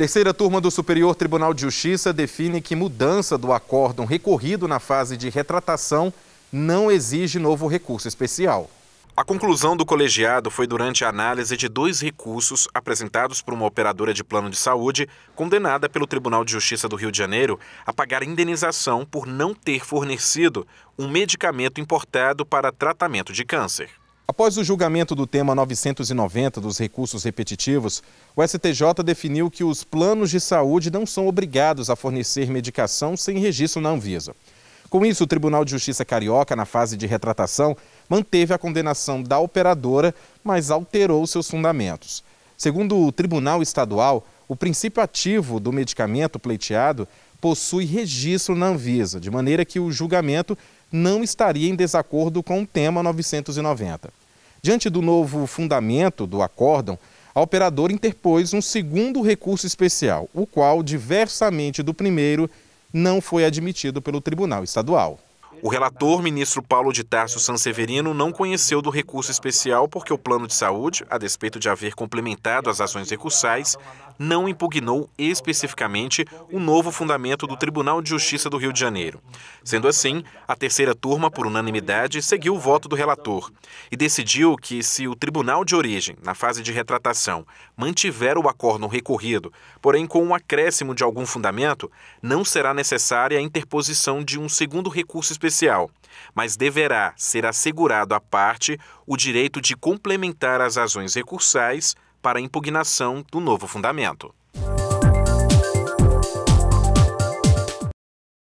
Terceira turma do Superior Tribunal de Justiça define que mudança do acórdão recorrido na fase de retratação não exige novo recurso especial. A conclusão do colegiado foi durante a análise de dois recursos apresentados por uma operadora de plano de saúde condenada pelo Tribunal de Justiça do Rio de Janeiro a pagar indenização por não ter fornecido um medicamento importado para tratamento de câncer. Após o julgamento do tema 990 dos recursos repetitivos, o STJ definiu que os planos de saúde não são obrigados a fornecer medicação sem registro na Anvisa. Com isso, o Tribunal de Justiça Carioca, na fase de retratação, manteve a condenação da operadora, mas alterou seus fundamentos. Segundo o Tribunal Estadual, o princípio ativo do medicamento pleiteado possui registro na Anvisa, de maneira que o julgamento não estaria em desacordo com o tema 990. Diante do novo fundamento do acórdão, a operadora interpôs um segundo recurso especial, o qual, diversamente do primeiro, não foi admitido pelo Tribunal Estadual. O relator, ministro Paulo de Tarso Sanseverino, não conheceu do recurso especial porque o plano de saúde, a despeito de haver complementado as ações recursais, não impugnou especificamente o novo fundamento do Tribunal de Justiça do Rio de Janeiro. Sendo assim, a terceira turma, por unanimidade, seguiu o voto do relator e decidiu que, se o tribunal de origem, na fase de retratação, mantiver o acordo recorrido, porém com um acréscimo de algum fundamento, não será necessária a interposição de um segundo recurso especial especial, mas deverá ser assegurado à parte o direito de complementar as ações recursais para impugnação do novo fundamento.